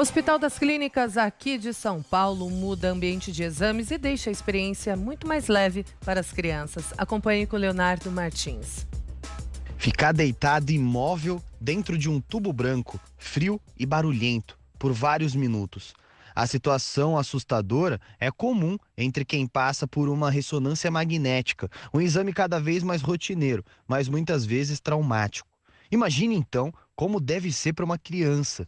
Hospital das Clínicas aqui de São Paulo muda ambiente de exames e deixa a experiência muito mais leve para as crianças. Acompanhe com Leonardo Martins. Ficar deitado imóvel dentro de um tubo branco, frio e barulhento, por vários minutos. A situação assustadora é comum entre quem passa por uma ressonância magnética, um exame cada vez mais rotineiro, mas muitas vezes traumático. Imagine então como deve ser para uma criança.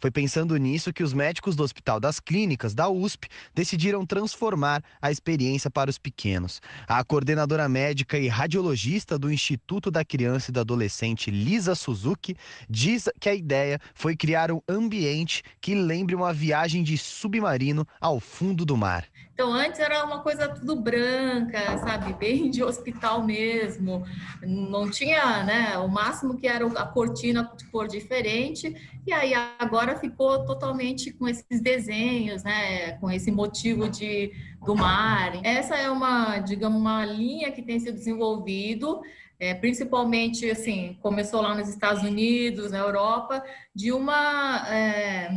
Foi pensando nisso que os médicos do Hospital das Clínicas, da USP, decidiram transformar a experiência para os pequenos. A coordenadora médica e radiologista do Instituto da Criança e do Adolescente, Lisa Suzuki, diz que a ideia foi criar um ambiente que lembre uma viagem de submarino ao fundo do mar. Então, antes era uma coisa tudo branca, sabe? Bem de hospital mesmo. Não tinha, né? O máximo que era a cortina de cor diferente. E aí agora ficou totalmente com esses desenhos, né? Com esse motivo de, do mar. Essa é uma, digamos, uma linha que tem sido desenvolvido é, principalmente assim começou lá nos Estados Unidos, na Europa, de uma é,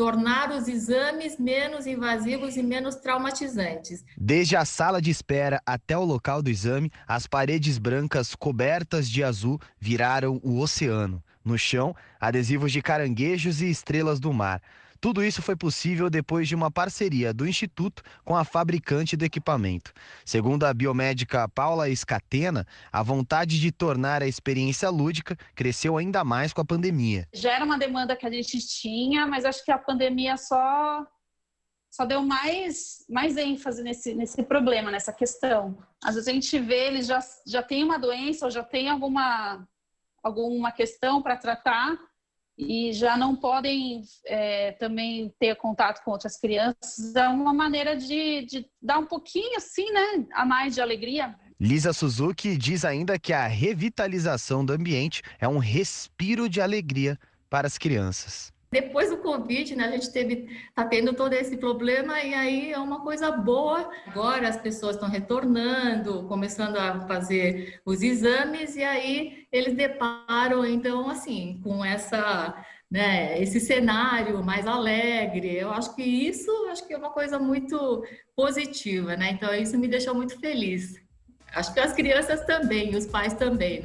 tornar os exames menos invasivos e menos traumatizantes. Desde a sala de espera até o local do exame, as paredes brancas cobertas de azul viraram o oceano. No chão, adesivos de caranguejos e estrelas do mar. Tudo isso foi possível depois de uma parceria do Instituto com a fabricante do equipamento. Segundo a biomédica Paula Escatena, a vontade de tornar a experiência lúdica cresceu ainda mais com a pandemia. Já era uma demanda que a gente tinha, mas acho que a pandemia só só deu mais, mais ênfase nesse, nesse problema, nessa questão. Às vezes a gente vê eles já, já tem uma doença ou já tem alguma, alguma questão para tratar, e já não podem é, também ter contato com outras crianças, é uma maneira de, de dar um pouquinho assim, né, a mais de alegria. Lisa Suzuki diz ainda que a revitalização do ambiente é um respiro de alegria para as crianças. Depois do Covid, né, a gente teve, tá tendo todo esse problema e aí é uma coisa boa. Agora as pessoas estão retornando, começando a fazer os exames e aí eles deparam, então, assim, com essa, né, esse cenário mais alegre. Eu acho que isso, acho que é uma coisa muito positiva, né? Então isso me deixou muito feliz. Acho que as crianças também, os pais também.